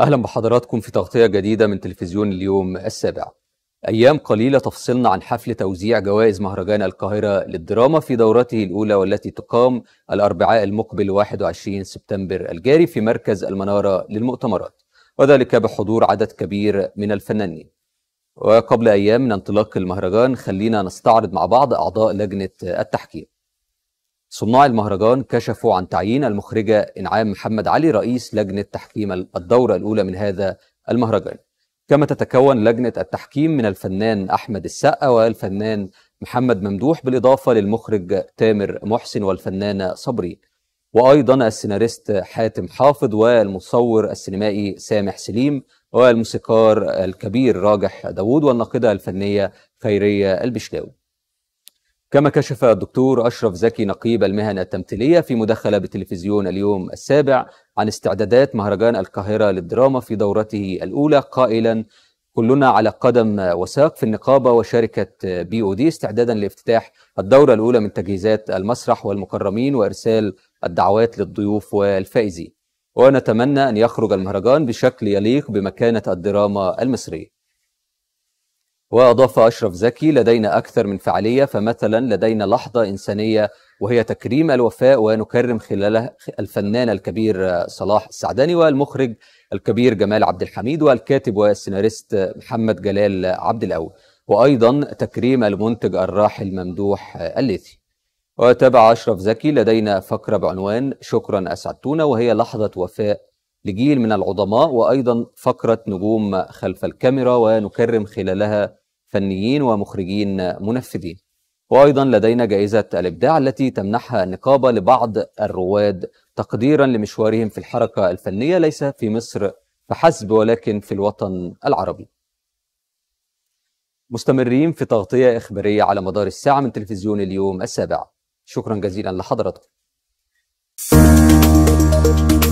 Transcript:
أهلا بحضراتكم في تغطية جديدة من تلفزيون اليوم السابع أيام قليلة تفصلنا عن حفل توزيع جوائز مهرجان القاهرة للدراما في دورته الأولى والتي تقام الأربعاء المقبل 21 سبتمبر الجاري في مركز المنارة للمؤتمرات وذلك بحضور عدد كبير من الفنانين وقبل أيام من انطلاق المهرجان خلينا نستعرض مع بعض أعضاء لجنة التحكيم صناع المهرجان كشفوا عن تعيين المخرجة إنعام محمد علي رئيس لجنة تحكيم الدورة الأولى من هذا المهرجان كما تتكون لجنة التحكيم من الفنان أحمد السقا والفنان محمد ممدوح بالإضافة للمخرج تامر محسن والفنانة صبري وأيضا السيناريست حاتم حافظ والمصور السينمائي سامح سليم والموسيقار الكبير راجح داوود والناقدة الفنية خيرية البشلاوي كما كشف الدكتور أشرف زكي نقيب المهن التمثيلية في مداخلة بتلفزيون اليوم السابع عن استعدادات مهرجان القاهرة للدراما في دورته الأولى قائلا كلنا على قدم وساق في النقابة وشركة بي او دي استعدادا لافتتاح الدورة الأولى من تجهيزات المسرح والمكرمين وإرسال الدعوات للضيوف والفائزين ونتمنى أن يخرج المهرجان بشكل يليق بمكانة الدراما المصرية وأضاف أشرف زكي لدينا أكثر من فعالية فمثلا لدينا لحظة إنسانية وهي تكريم الوفاء ونكرم خلالها الفنان الكبير صلاح السعداني والمخرج الكبير جمال عبد الحميد والكاتب والسيناريست محمد جلال عبد الأول وأيضا تكريم المنتج الراحل ممدوح الليثي وتابع أشرف زكي لدينا فقرة بعنوان شكرا أسعدتونا وهي لحظة وفاء لجيل من العظماء وأيضا فقرة نجوم خلف الكاميرا ونكرم خلالها فنيين ومخرجين منفذين وأيضا لدينا جائزة الإبداع التي تمنحها النقابة لبعض الرواد تقديرا لمشوارهم في الحركة الفنية ليس في مصر فحسب ولكن في الوطن العربي مستمرين في تغطية إخبارية على مدار الساعة من تلفزيون اليوم السابع شكرا جزيلا لحضراتكم